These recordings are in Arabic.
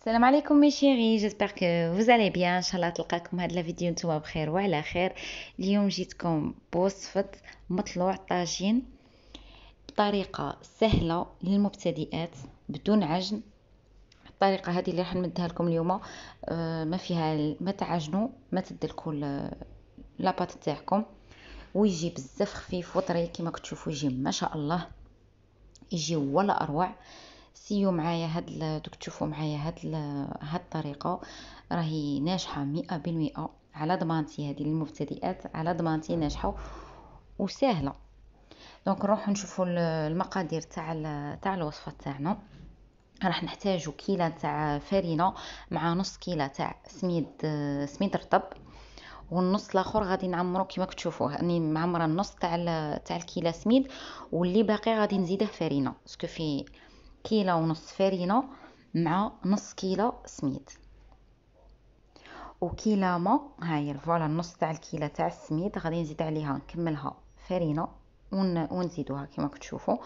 السلام عليكم مي شيري جيسبر كو فوز علي بيان ان شاء الله تلقاكم هاد لا فيديو نتوما بخير وعلى خير اليوم جيتكم بوصفه مطلوع طاجين بطريقه سهله للمبتدئات بدون عجن الطريقه هذه اللي راح نمدها لكم اليوم آه، ما فيها ما تعجنوا ما تدلكوا لاباط تاعكم ويجي بزاف خفيف وطري كما كتشوفوا يجي ما شاء الله يجي ولا اروع آه سيو معايا هاد دوك تشوفوا معايا هاد هاد الطريقه راهي ناجحه مئة بالمئة على ضمانتي هذه للمبتدئات على ضمانتي ناجحه وسهله دونك نروحو نشوفو المقادير تاع تاع الوصفه تاعنا راح نحتاجو كيله تاع فرينه مع نص كيله تاع سميد سميد رطب والنص الاخر غادي نعمرو كيما تشوفوه راني معمره النص تاع تاع الكيله سميد واللي باقي غادي نزيده فرينه سكو في كيلة ونص فرينة مع نص كيلة سميد وكيلة ما هاي فوالا النص تاع الكيلة تاع السميد غادي نزيد عليها نكملها فرينة ون ونزيدوها كما كتشوفوا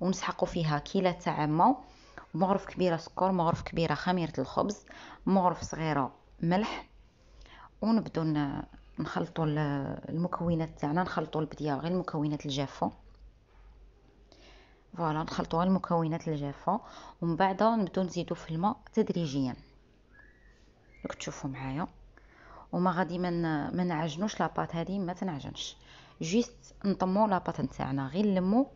ونسحقوا فيها كيلة تاع ما مغرف كبيرة سكر مغرف كبيرة خميرة الخبز مغرف صغيرة ملح ونبدو نخلطوا المكونات تاعنا نخلطوا البديه غير المكونات الجافه فوالا نخلطوها المكونات الجافه ومن بعد نبداو نزيدو في الماء تدريجيا راك تشوفوا معايا وما غادي ما من... نعجنوش لاباط هذه ما تنعجنش جيست نطمو لاباط نتاعنا غير نلمو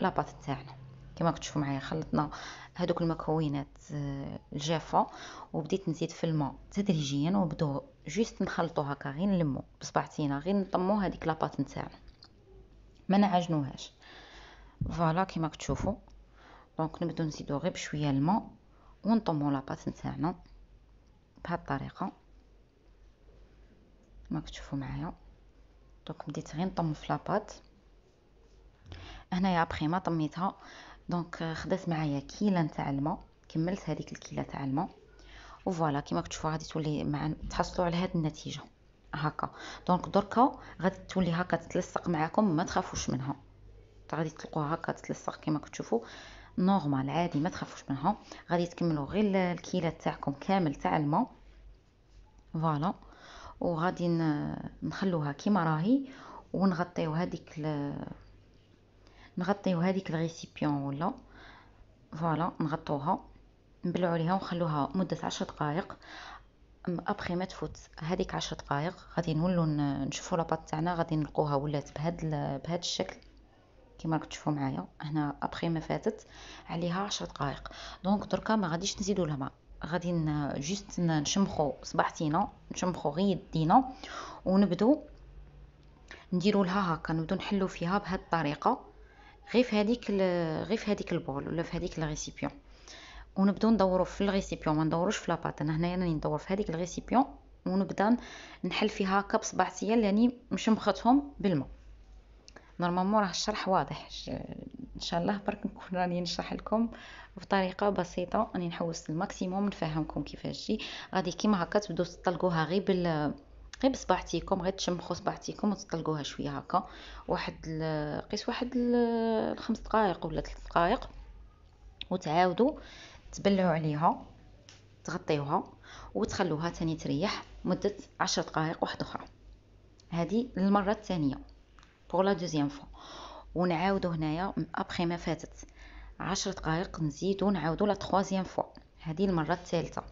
لاباط نتاعنا كما كتشوفوا معايا خلطنا هذوك المكونات آه، الجافه وبديت نزيد في الماء تدريجيا وبدو جيست نخلطو هكا غير نلمو بصبعتينا غير نطمو هذيك لاباط نتاعنا ما نعجنوهاش فوالا كيما كتشوفوا دونك نبداو نزيدو غير بشويه الماء ونطمو لاباط نتاعنا بهاد الطريقه كيما كتشوفوا معايا دونك بديت غير نطم في لاباط هنايا ابخي ما طميتها دونك خدات معايا كيله نتاع الماء كملت هذيك الكيله تاع الماء وفوالا كيما كتشوفوا غادي تولي مع تحصلوا على هذه النتيجه هكا دونك دركا غادي تولي هكا تتلصق معاكم ما تخافوش منها غادي تلقوها هكا تتلصق كما كتشوفوا نورمال عادي ما تخافوش منها غادي تكملوا غير الكيلات تاعكم كامل تاع الماء فوالا وغادي نخلوها كيما راهي ونغطيو هذيك ل... نغطيو هذيك الريسيبيون ولا فوالا نغطوها نبلعوا عليها ونخلوها مده 10 دقائق ابخي ما تفوت هذيك 10 دقائق غادي نولو نشوفوا لاباط تاعنا غادي نلقوها ولات بهاد بهذا بهاد الشكل كما راكم تشوفوا معايا هنا ابخي ما فاتت عليها 10 دقائق دونك دركا ما غاديش نزيدوا لها غادي جوست نشمخو صباحتينا نشمخو غير يدينا ونبدو نديروا لها هكا نبدو نحلو فيها بهاد الطريقه غير في هذيك غير في هذيك البول ولا في هذيك الريسيبيون ونبداو ندورو في الريسيبيون ما ندوروش في لاباط انا هنايا راني ندور في هذيك الريسيبيون ونبدا نحل فيها هكا بصباعتي لاني مشمختهم بالماء نورمالمون راه الشرح واضح ان شاء الله برك نكون راني نشرح لكم بطريقه بسيطه راني نحوس الماكسيموم نفهمكم كيفاش جي غادي كيما هكا تبداو تطلقوها غير بال غير بصباعتيكم غير تشمخوا صباعتيكم وتطلقوها شويه هكا واحد ال... قيس واحد الخمس دقائق ولا ثلاث دقائق وتعاودوا تبلعوا عليها تغطيوها وتخلوها تاني تريح مده عشر دقائق واحده اخرى هذه للمره الثانيه بوغ لا دوزيام فوا ونعاودو هنايا ابخي ما فاتت عشر دقائق نزيدو نعاودو لا تخوازيام فوا هذه المره الثالثه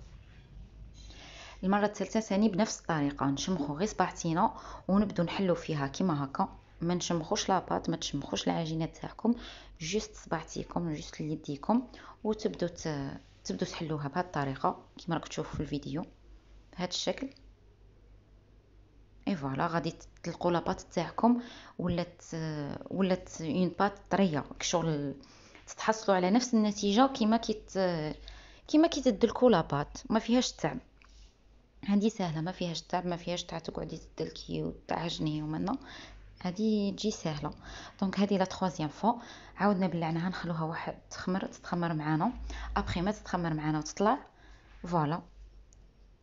المره الثالثه ثاني بنفس الطريقه نشمخو غير صباعتينا ونبدو نحلو فيها كيما هكا ما نشمخوش لاباط ما تشمخوش العجينه تاعكم جوست صباعتيكم جوست يديكم وتبدو ت... تبدو تحلوها بهذه الطريقه كيما راكم تشوفوا في الفيديو بهذا الشكل اي فوالا غادي تلقوا لاباط تاعكم ولات ولات اون بات طريه كشغل تتحصلوا على نفس النتيجه كيما كيت كيما كيتدلكوا لاباط ما فيهاش تعب هذه سهله ما فيهاش تعب ما فيهاش تاع تقعدي تدلكي وتعجني ومنا هذه تجي سهله دونك هذه لا ترويزيام فو عاودنا بلعناها نخلوها واحد تخمر تتخمر معانا ابخي ما تتخمر معانا وتطلع فوالا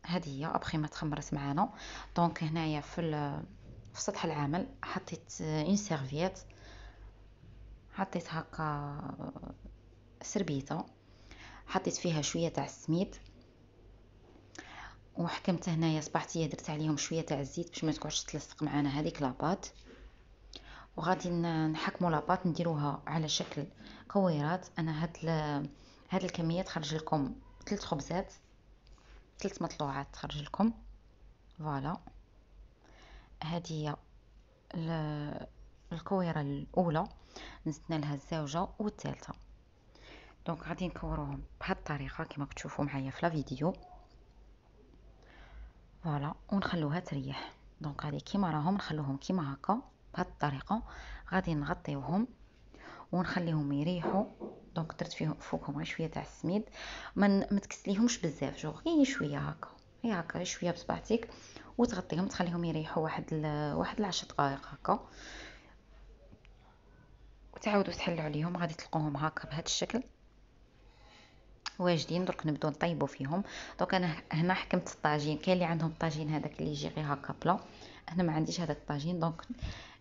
هذه هي ابخي ما تخمرت معانا دونك هنايا في في سطح العمل حطيت اون سيرفيت حطيت هكا سربيته حطيت فيها شويه تاع السميد وحكمت هنايا صباحتي درت عليهم شويه تاع الزيت باش ما تقعدش تلصق معانا هذيك لاباط وغادي نحكموا لاباط نديروها على شكل كويرات انا هاد هاد الكميه تخرج لكم ثلاث خبزات ثلاث مطلوعات تخرج لكم فوالا هذه هي الكويره الاولى نزدنا لها الزوجه والثالثه دونك غادي نكوروهم بهذه الطريقه كما كتشوفوا معايا في لا فيديو فوالا ونخلوها تريح دونك غادي كيما راهم نخلوهم كيما هكا بهذه الطريقه غادي نغطيوهم ونخليهم يريحوا دونك درت فيهم فوقهم غير شويه تاع السميد ما متكسليهمش بزاف جو غير شويه هكا هي هكا شويه بصبعتك وتغطيهم تخليهم يريحوا واحد ل... واحد العشر دقائق هكا وتعاودوا تحلوا عليهم غادي تلقوهم هكا بهذا الشكل واجدين درك نبداو نطيبوا فيهم دونك انا هنا حكمت الطاجين كاين اللي عندهم الطاجين هذاك اللي يجي غير هكا بلا انا ما عنديش هذاك الطاجين دونك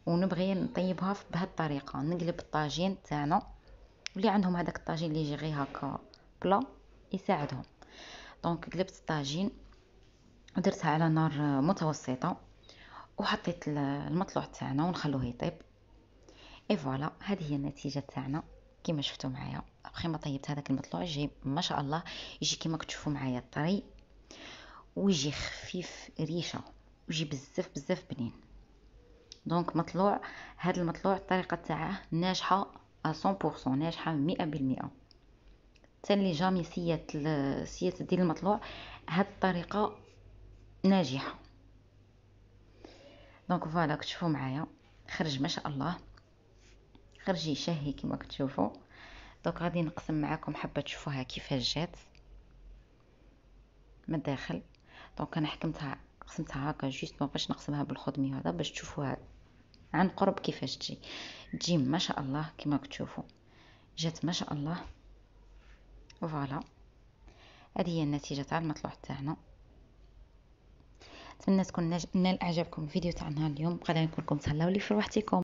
ونبغي نطيبها بهذه الطريقه نقلب الطاجين تاعنا ولي عندهم هذاك الطاجين اللي يجي غير هكا بلا يساعدهم دونك قلبت الطاجين درتها على نار متوسطه وحطيت المطلوع تاعنا ونخلوه يطيب اي فوالا هذه هي النتيجه تاعنا كما شفتوا معايا ابخي ما طيبت هذاك المطلوع يجي ما شاء الله يجي كما كتشوفوا معايا طري ويجي خفيف ريشه ويجي بزاف بزاف بنين دونك مطلوع هذا المطلوع الطريقه تاعه ناجحه 100% ناجحه 100% تلي جامي سيت سيت ديال المطلوع هاد الطريقه ناجحه دونك فوالا كتشوفوا معايا خرج ما شاء الله خرج يشهي كما كتشوفوا دونك غادي نقسم معاكم حبه تشوفوها كيفاش جات من الداخل دونك انا حكمتها قسمتها هكا جوست باش نقسمها بالخدمي هذا باش تشوفوها عن قرب كيفاش تجي تجي ما شاء الله كما كتشوفوا جات ما شاء الله فوالا هذه هي النتيجه تاع المطلوع تاعنا نتمنى تكون نال اعجابكم الفيديو تاعنا اليوم بقى نقول لكم تهلاو لي في روحتكم